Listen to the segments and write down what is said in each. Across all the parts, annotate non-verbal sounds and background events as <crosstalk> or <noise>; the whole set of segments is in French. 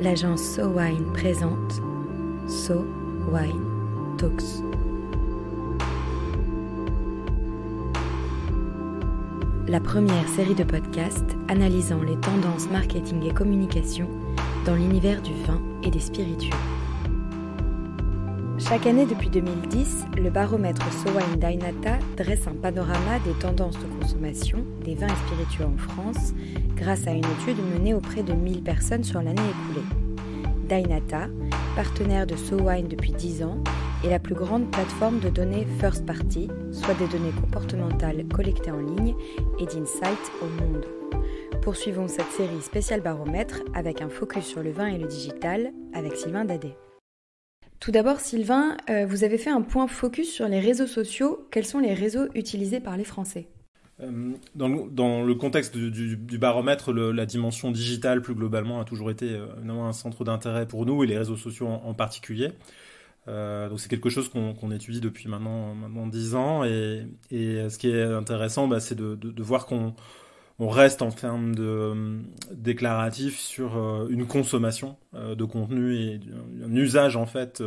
l'agence So Wine présente So Wine Talks. La première série de podcasts analysant les tendances marketing et communication dans l'univers du vin et des spiritueux. Chaque année depuis 2010, le baromètre Sowa Dainata dresse un panorama des tendances de consommation des vins et spiritueux en France grâce à une étude menée auprès de 1000 personnes sur l'année écoulée. Dainata, partenaire de Sowine depuis 10 ans, est la plus grande plateforme de données first party, soit des données comportementales collectées en ligne et d'insights au monde. Poursuivons cette série spéciale baromètre avec un focus sur le vin et le digital avec Sylvain Dadé. Tout d'abord, Sylvain, euh, vous avez fait un point focus sur les réseaux sociaux. Quels sont les réseaux utilisés par les Français euh, dans le, contexte du, baromètre, la dimension digitale plus globalement a toujours été euh, un centre d'intérêt pour nous et les réseaux sociaux en, particulier. donc c'est quelque chose qu'on étudie depuis maintenant maintenant dix ans et, ce qui est intéressant, bah, c'est de, voir qu'on on reste en termes de euh, sur euh, une consommation euh, de contenu et un usage en fait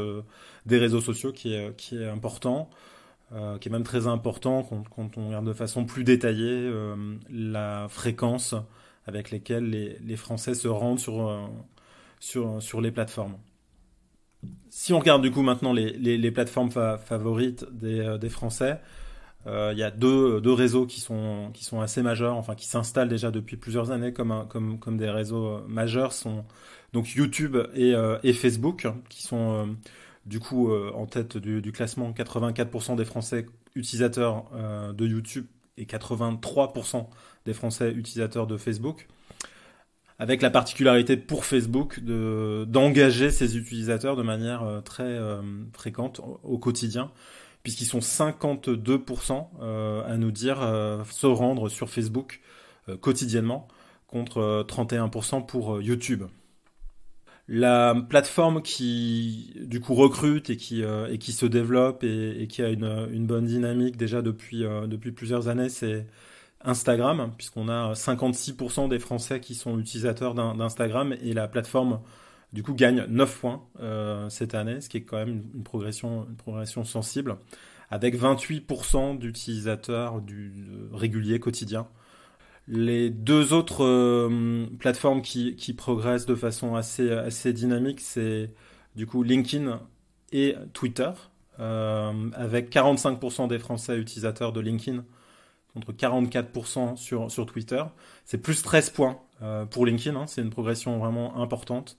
des réseaux sociaux qui est, important, qui est même très important quand, on regarde de façon plus détaillée la fréquence avec laquelle les, Français se rendent sur, sur, les plateformes. Si on regarde du coup maintenant les, plateformes favorites des Français, euh, il y a deux, deux réseaux qui sont, qui sont assez majeurs, enfin qui s'installent déjà depuis plusieurs années comme, comme, comme des réseaux euh, majeurs, sont donc YouTube et, euh, Facebook, qui sont du coup en tête du, classement. 84% des Français utilisateurs de YouTube et 83% des Français utilisateurs de Facebook, avec la particularité pour Facebook de d'engager ses utilisateurs de manière très fréquente au quotidien puisqu'ils sont 52% euh, à nous dire euh, se rendre sur Facebook euh, quotidiennement, contre 31% pour YouTube. La plateforme qui du coup recrute et qui, et qui se développe et, qui a une, bonne dynamique déjà depuis, depuis plusieurs années, c'est Instagram, puisqu'on a 56% des Français qui sont utilisateurs d'Instagram et la plateforme du coup gagne 9 points euh, cette année, ce qui est quand même une, progression, une progression sensible, avec 28% d'utilisateurs du, régulier quotidien. Les deux autres euh, plateformes qui, qui, progressent de façon assez, assez dynamique, c'est du coup LinkedIn et Twitter, euh, avec 45% des Français utilisateurs de LinkedIn contre 44% sur, Twitter. C'est plus 13 points pour LinkedIn, hein. c'est une progression vraiment importante.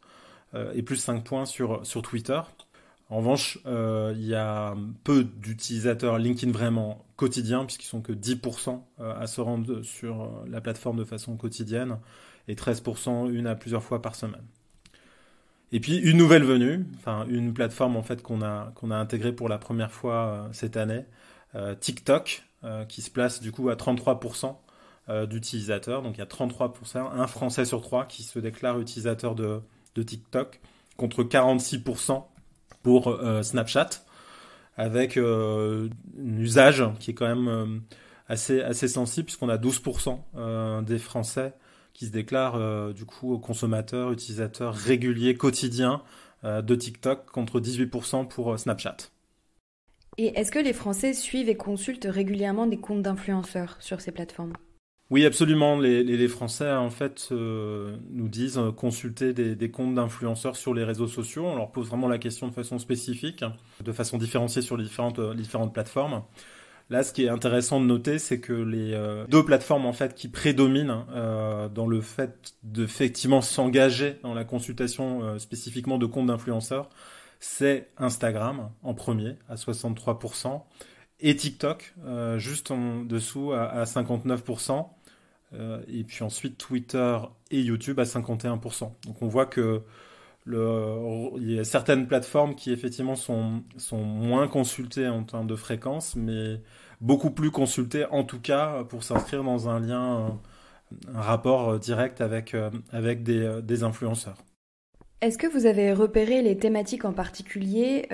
Euh, et plus 5 points sur, sur Twitter. En revanche, euh, il y a peu d'utilisateurs LinkedIn vraiment quotidiens, puisqu'ils sont que 10% euh, à se rendre sur la plateforme de façon quotidienne, et 13% une à plusieurs fois par semaine. Et puis une nouvelle venue, enfin une plateforme en fait qu'on a qu'on a intégrée pour la première fois cette année, TikTok, qui se place du coup à 33% d'utilisateurs. Donc il y a 33%, un Français sur trois qui se déclare utilisateur de de TikTok contre 46% pour euh, Snapchat, avec euh, un usage qui est quand même euh, assez, assez sensible, puisqu'on a 12% des Français qui se déclarent du coup consommateurs, utilisateurs réguliers, quotidiens de TikTok, contre 18% pour Snapchat. Et est-ce que les Français suivent et consultent régulièrement des comptes d'influenceurs sur ces plateformes oui, absolument. Les, Français, en fait, euh, nous disent euh, consulter des, comptes d'influenceurs sur les réseaux sociaux. On leur pose vraiment la question de façon spécifique, de façon différenciée sur les différentes, euh, différentes plateformes. Là, ce qui est intéressant de noter, c'est que les deux plateformes en fait qui prédominent dans le fait d'effectivement s'engager dans la consultation spécifiquement de comptes d'influenceurs, c'est Instagram en premier à 63% et TikTok juste en dessous à, à 59%. Euh, et puis ensuite Twitter et YouTube à 51%. Donc on voit que le, il y a certaines plateformes qui effectivement sont, moins consultées en termes de fréquence, mais beaucoup plus consultées en tout cas pour s'inscrire dans un lien, un, rapport direct avec, euh, avec euh, des, influenceurs. Est-ce que vous avez repéré les thématiques en particulier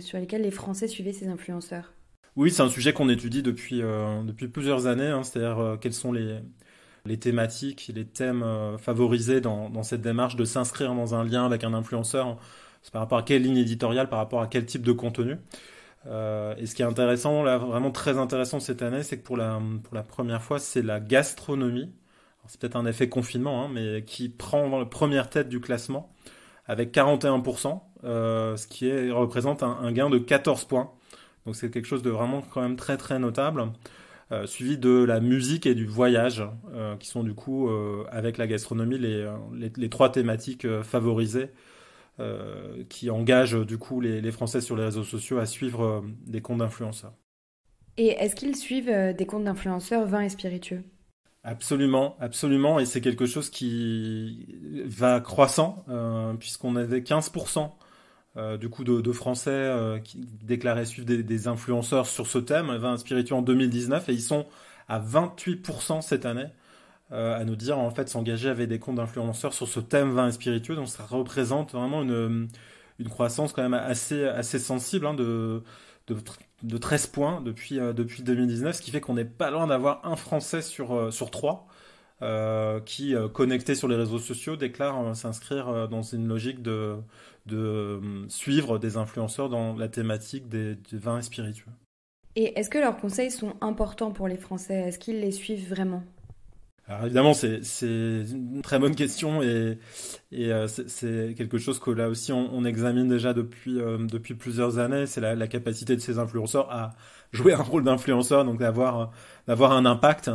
sur lesquelles les Français suivaient ces influenceurs Oui, c'est un sujet qu'on étudie depuis, depuis plusieurs années, hein, c'est-à-dire quels sont les, les thématiques, les thèmes euh, favorisés dans, dans cette démarche de s'inscrire dans un lien avec un influenceur, c'est par rapport à quelle ligne éditoriale, par rapport à quel type de contenu. Euh, et ce qui est intéressant, là, vraiment très intéressant cette année, c'est que pour la, pour la première fois, c'est la gastronomie. C'est peut-être un effet confinement, hein, mais qui prend la première tête du classement avec 41%, euh, ce qui est, représente un, un, gain de 14 points. Donc c'est quelque chose de vraiment quand même très très notable. Euh, suivi de la musique et du voyage, euh, qui sont du coup, euh, avec la gastronomie, les, trois thématiques favorisées, qui engagent du coup les, les, Français sur les réseaux sociaux à suivre des comptes d'influenceurs. Et est-ce qu'ils suivent des comptes d'influenceurs vins et spiritueux Absolument, absolument, et c'est quelque chose qui va croissant, puisqu'on avait 15% euh, du coup de, Français euh, qui déclaraient suivre des, influenceurs sur ce thème, vin eh ben, spiritueux, en 2019 et ils sont à 28% cette année euh, à nous dire en fait s'engager avec des comptes d'influenceurs sur ce thème vin et spiritueux. Donc ça représente vraiment une, croissance quand même assez, sensible hein, de, de, 13 points depuis, depuis 2019, ce qui fait qu'on n'est pas loin d'avoir un Français sur, sur 3 euh, qui, euh, connectés sur les réseaux sociaux, déclarent euh, s'inscrire dans une logique de, de suivre des influenceurs dans la thématique des, vins et spiritueux. Et est-ce que leurs conseils sont importants pour les Français Est-ce qu'ils les suivent vraiment alors évidemment, c'est une très bonne question et, et c'est quelque chose que là aussi on, examine déjà depuis, depuis plusieurs années. C'est la, la, capacité de ces influenceurs à jouer un rôle d'influenceur, donc d'avoir un impact.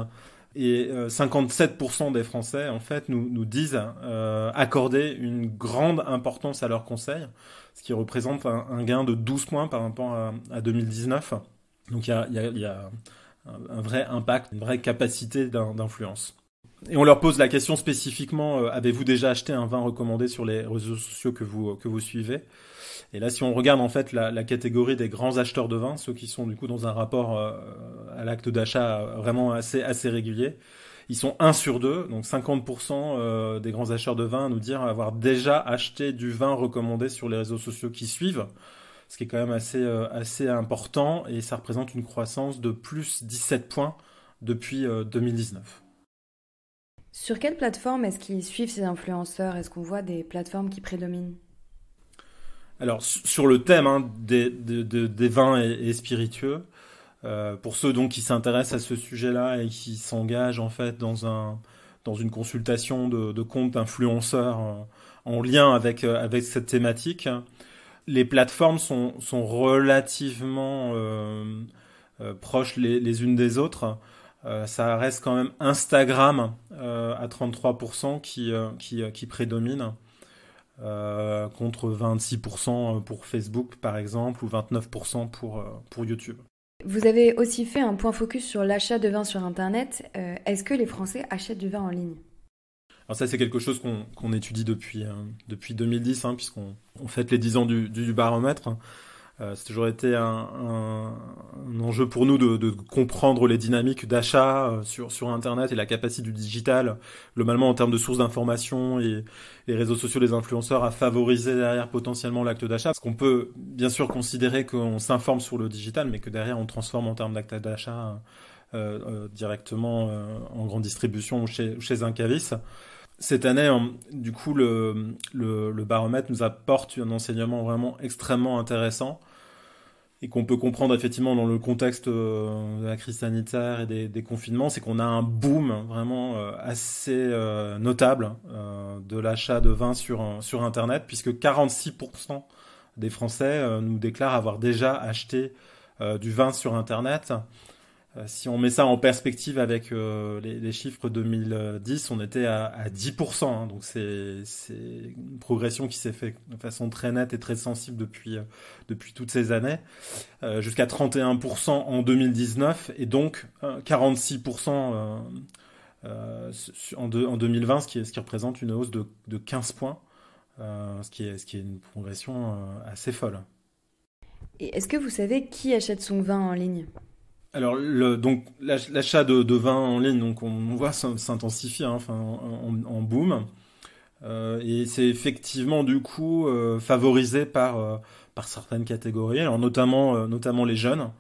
Et 57% euh, des Français, en fait, nous, nous disent euh, accorder une grande importance à leurs conseils, ce qui représente un, gain de 12 points par rapport à, à 2019. Donc il y a, y, a, y a, un vrai impact, une vraie capacité d'influence. Et on leur pose la question spécifiquement, euh, avez-vous déjà acheté un vin recommandé sur les réseaux sociaux que vous, que vous suivez et là, si on regarde en fait la, catégorie des grands acheteurs de vin, ceux qui sont du coup dans un rapport euh, à l'acte d'achat vraiment assez, assez régulier, ils sont 1 sur 2, donc 50% euh, des grands acheteurs de vin nous dire avoir déjà acheté du vin recommandé sur les réseaux sociaux qui suivent, ce qui est quand même assez, euh, assez important et ça représente une croissance de plus 17 points depuis 2019. Sur quelles plateforme est-ce qu'ils suivent ces influenceurs Est-ce qu'on voit des plateformes qui prédominent alors, sur le thème hein, des, des, vins et, spiritueux, euh, pour ceux donc qui s'intéressent à ce sujet-là et qui s'engagent en fait dans, un, dans une consultation de, de comptes influenceurs euh, en lien avec, euh, avec cette thématique, les plateformes sont, sont relativement euh, proches les, les, unes des autres. ça reste quand même Instagram à 33% qui, qui, qui prédomine euh, contre 26% pour Facebook par exemple ou 29% pour, euh, pour YouTube. Vous avez aussi fait un point focus sur l'achat de vin sur Internet. Euh, est-ce que les Français achètent du vin en ligne alors ça, c'est quelque chose qu'on étudie depuis, depuis 2010, hein, puisqu'on fête les 10 ans du baromètre. Euh, c'est toujours été un, un, enjeu pour nous de, de comprendre les dynamiques d'achat euh, sur, sur Internet et la capacité du digital, globalement en termes de sources d'information et les réseaux sociaux les influenceurs à favoriser derrière potentiellement l'acte d'achat. Parce qu'on peut bien sûr considérer qu'on s'informe sur le digital, mais que derrière on transforme en termes d'acte d'achat euh, directement en grande distribution ou chez, chez un caviste cette année, hein, du coup, le, baromètre nous apporte un enseignement vraiment extrêmement intéressant et qu'on peut comprendre effectivement dans le contexte euh, de la crise sanitaire et des, confinements, c'est qu'on a un boom vraiment euh, assez euh, notable de l'achat de vin sur, sur Internet, puisque 46% des Français nous déclarent avoir déjà acheté du vin sur Internet. Euh, si on met ça en perspective avec euh, les, chiffres 2010, on était à, 10%. Hein. donc c'est une progression qui s'est faite de façon très nette et très sensible depuis, euh, depuis toutes ces années, jusqu'à 31% en 2019 et donc 46% en, 2020, ce qui, représente une hausse de, 15 points, ce qui est une progression assez folle. Et est-ce que vous savez qui achète son vin en ligne alors, donc l'achat de, vin en ligne, donc on, voit s'intensifier, hein, enfin, en, boom, euh, et c'est effectivement du coup euh, favorisé euh, par certaines catégories, alors notamment notamment les jeunes,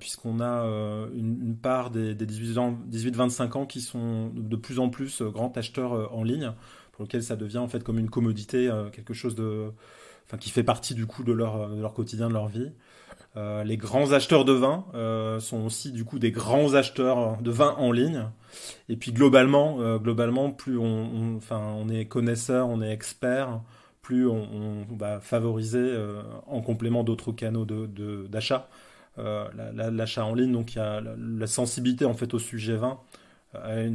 puisqu'on a une, part des, 18-25 ans qui sont de plus en plus grands acheteurs en ligne pour lequel ça devient en fait comme une commodité, euh, quelque chose de, enfin, qui fait partie du coup de leur, euh, quotidien, de leur vie. Euh, les grands acheteurs de vin sont aussi du coup des grands acheteurs de vin en ligne. Et puis globalement, globalement, plus on, enfin, on, est connaisseur, on est expert, plus on, on va favoriser en complément d'autres canaux d'achat de, l'achat en ligne. Donc il y a la, la, sensibilité en fait au sujet vin a euh,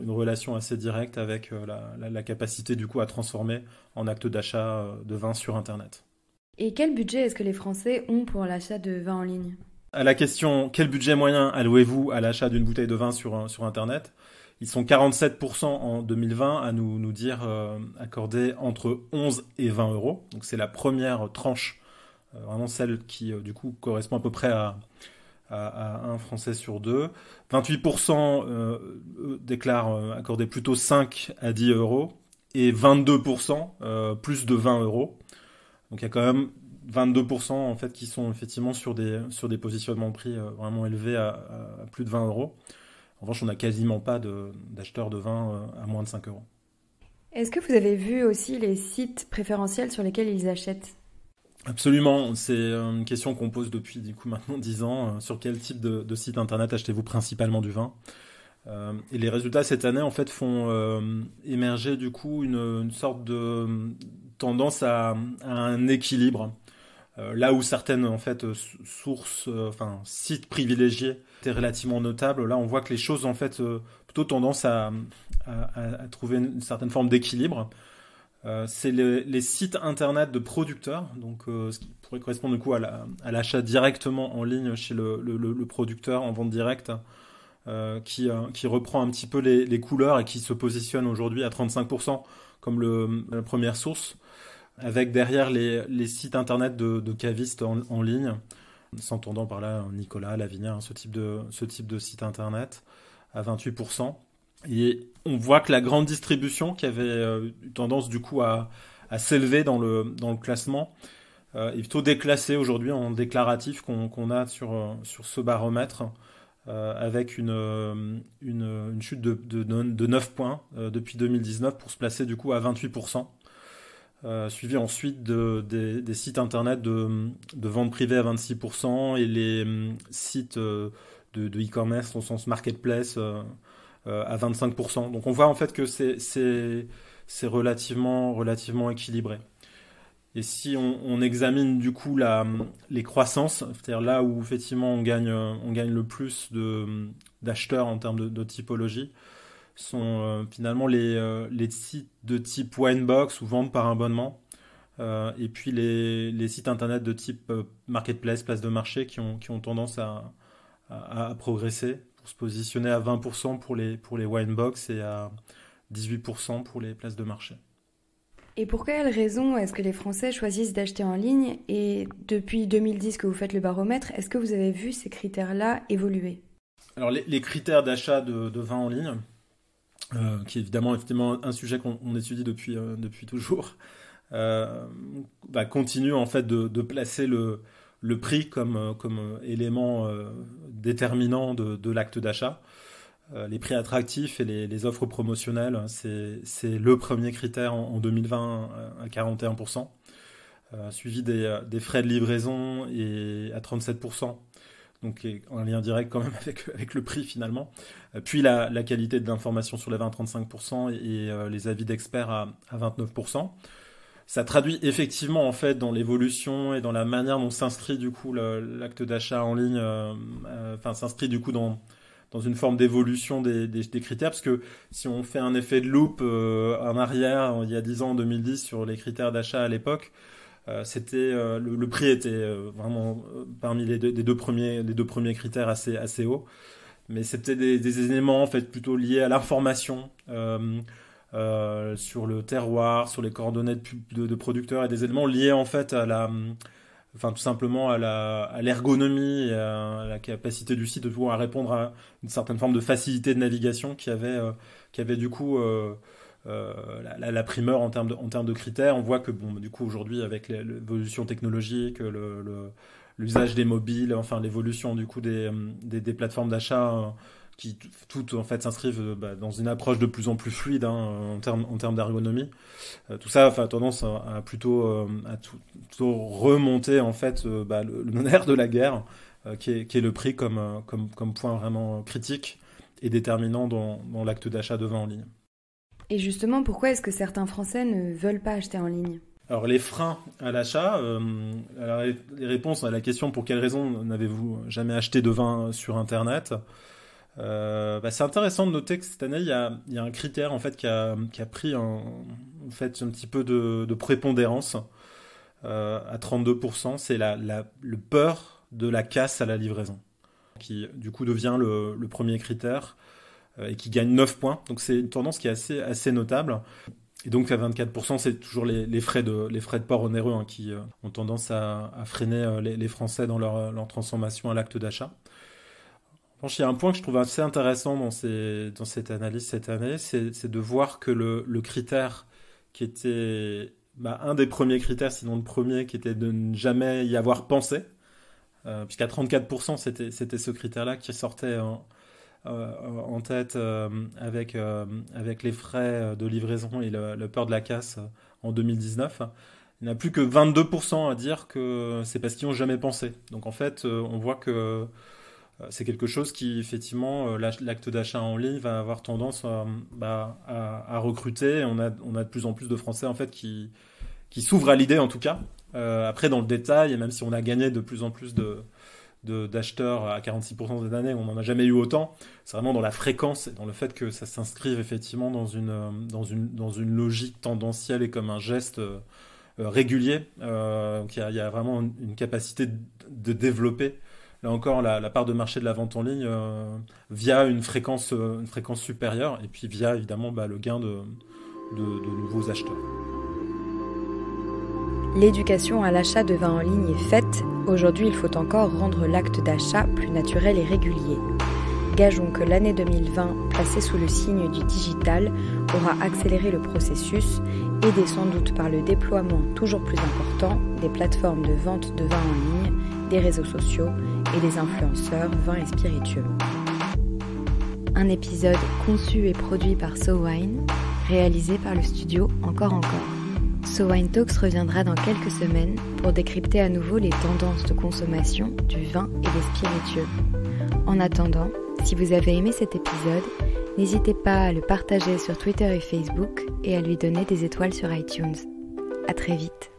une, relation assez directe avec euh, la, capacité du coup à transformer en acte d'achat euh, de vin sur Internet. Et quel budget est-ce que les Français ont pour l'achat de vin en ligne À la question quel budget moyen allouez-vous à l'achat d'une bouteille de vin sur, sur Internet Ils sont 47% en 2020 à nous, nous dire accorder entre 11 et 20 euros. Donc c'est la première tranche, vraiment celle qui du coup correspond à peu près à à, un Français sur deux. 28% euh, euh, déclarent euh, accorder plutôt 5 à 10 euros et 22% plus de 20 euros. Donc il y a quand même 22% en fait qui sont effectivement sur des, sur des positionnements de prix vraiment élevés à, plus de 20 euros. En revanche, on n'a quasiment pas d'acheteurs de, de, vin à moins de 5 euros. Est-ce que vous avez vu aussi les sites préférentiels sur lesquels ils achètent Absolument, c'est euh, une question qu'on pose depuis du coup maintenant 10 ans. Euh, sur quel type de, site internet achetez-vous principalement du vin euh, Et les résultats cette année en fait font émerger du coup une, sorte de tendance à, un équilibre. là où certaines en fait sources, enfin sites privilégiés étaient relativement notables, là on voit que les choses en fait plutôt tendance à, trouver une certaine forme d'équilibre. Euh, c'est les sites internet de producteurs, donc euh, ce qui pourrait correspondre coup à, l'achat directement en ligne chez le, producteur en vente directe, euh, qui, reprend un petit peu les, couleurs et qui se positionne aujourd'hui à 35% comme la première source, avec derrière les, sites internet de, de cavistes en, ligne, s'entendant par là Nicolas, Lavinia, hein, ce type de, ce type de site internet à 28%. Et on voit que la grande distribution, qui avait euh, eu tendance du coup à, s'élever dans le, classement, euh, est plutôt déclassée aujourd'hui en déclaratif qu'on a euh, sur, ce baromètre, avec une, chute de, 9 points depuis 2019 pour se placer du coup à 28%. suivi ensuite des, sites internet de, vente privée à 26% et les sites de e-commerce e au sens marketplace euh, à 25%. Donc on voit en fait que c'est relativement, relativement équilibré. Et si on, on, examine du coup la, les croissances, c'est-à-dire là où effectivement on gagne, euh, on gagne le plus d'acheteurs en termes de, de typologie, sont euh, finalement les, les, sites de type Winebox ou vente par abonnement, euh, et puis les, les, sites internet de type marketplace, place de marché qui ont, qui ont tendance à, à, à progresser pour se positionner à 20% pour les, pour les wine box et à 18% pour les places de marché. Et pour quelle raison est-ce que les Français choisissent d'acheter en ligne Et depuis 2010 que vous faites le baromètre, est-ce que vous avez vu ces critères-là évoluer Alors les, critères d'achat de, de, vin en ligne, euh, qui est évidemment, un sujet qu'on étudie depuis, euh, depuis toujours, euh, bah, continuent en fait de placer le, le prix comme, euh, comme euh, élément euh, déterminant de, l'acte d'achat. les prix attractifs et les, offres promotionnelles, hein, c'est le premier critère en, 2020 à 41%, suivi des, frais de livraison et à 37%. Donc un lien direct quand même <laughs> avec, avec le prix finalement. Puis la, qualité de l'information sur les 20-35% et, et, les avis d'experts à, à 29% ça traduit effectivement en fait dans l'évolution et dans la manière dont s'inscrit du coup l'acte d'achat en ligne, euh, euh, enfin s'inscrit du coup dans dans une forme d'évolution des, des, critères, parce que si on fait un effet de loupe euh, en arrière, il y a 10 ans, en 2010, sur les critères d'achat à l'époque, c'était le, prix était vraiment parmi les deux, deux, premiers les deux premiers critères assez assez haut, mais c'était des, des, éléments en fait plutôt liés à l'information euh, sur le terroir, sur les coordonnées de, de, producteurs et des éléments liés en fait à la, enfin tout simplement à la, à l'ergonomie, à, la capacité du site de pouvoir répondre à une certaine forme de facilité de navigation qui avait, euh, qui avait du coup euh, euh la, primeur en termes de, en termes de critères. On voit que bon, du coup aujourd'hui avec l'évolution technologique, le, le l'usage des mobiles, enfin l'évolution du coup des, des, des plateformes d'achat hein, qui toutes en fait s'inscrivent euh, bah, dans une approche de plus en plus fluide hein, en termes en d'ergonomie. Euh, tout ça a tendance à, plutôt euh, à tout, remonter en fait bah, le, nerf de la guerre qui est, le prix comme, comme, point vraiment critique et déterminant dans, l'acte d'achat de vin en ligne. Et justement, pourquoi est-ce que certains Français ne veulent pas acheter en ligne alors les freins à l'achat, les réponses à la question pour quelle raison n'avez-vous jamais acheté de vin sur Internet euh, bah, c'est intéressant de noter que cette année, il y a, un critère en fait qui a, pris un, fait, un petit peu de, prépondérance euh, à 32%, c'est la, le peur de la casse à la livraison, qui du coup devient le, premier critère euh, et qui gagne 9 points. Donc c'est une tendance qui est assez, assez notable. Et donc à 24%, c'est toujours les, frais de, les frais de port onéreux hein, qui ont tendance à, freiner les, Français dans leur transformation à l'acte d'achat il y a un point que je trouve assez intéressant dans, dans cette analyse cette année, c'est de voir que le, critère qui était bah, un des premiers critères, sinon le premier, qui était de ne jamais y avoir pensé, euh, puisqu'à 34%, c'était ce critère-là qui sortait en, euh, tête euh, avec, avec les frais de livraison et le, peur de la casse en 2019. Il n'y a plus que 22% à dire que c'est parce qu'ils n'ont jamais pensé. Donc en fait, on voit que euh, c'est quelque chose qui, effectivement, euh, l'acte d'achat en ligne va avoir tendance euh, bah, à, recruter. On a, de plus en plus de Français, en fait, qui, qui s'ouvrent à l'idée, en tout cas. après, dans le détail, et même si on a gagné de plus en plus de d'acheteurs à 46% des années, on n'en a jamais eu autant. C'est vraiment dans la fréquence et dans le fait que ça s'inscrive effectivement dans une, dans, une, logique tendancielle et comme un geste régulier. donc il y, a vraiment une capacité de développer là encore, la, part de marché de la vente en ligne euh, via euh, une fréquence, supérieure et puis via évidemment bah, le gain de, nouveaux acheteurs. L'éducation à l'achat de vin en ligne est faite. Aujourd'hui, il faut encore rendre l'acte d'achat plus naturel et régulier. Gageons que l'année 2020, placée sous le signe du digital, aura accéléré le processus, aidé sans doute par le déploiement toujours plus important des plateformes de vente de vin en ligne, des réseaux sociaux et les influenceurs vins et spiritueux. Un épisode conçu et produit par SoWine, réalisé par le studio Encore Encore. SoWine Talks reviendra dans quelques semaines pour décrypter à nouveau les tendances de consommation du vin et des spiritueux. En attendant, si vous avez aimé cet épisode, n'hésitez pas à le partager sur Twitter et Facebook et à lui donner des étoiles sur iTunes. À très vite.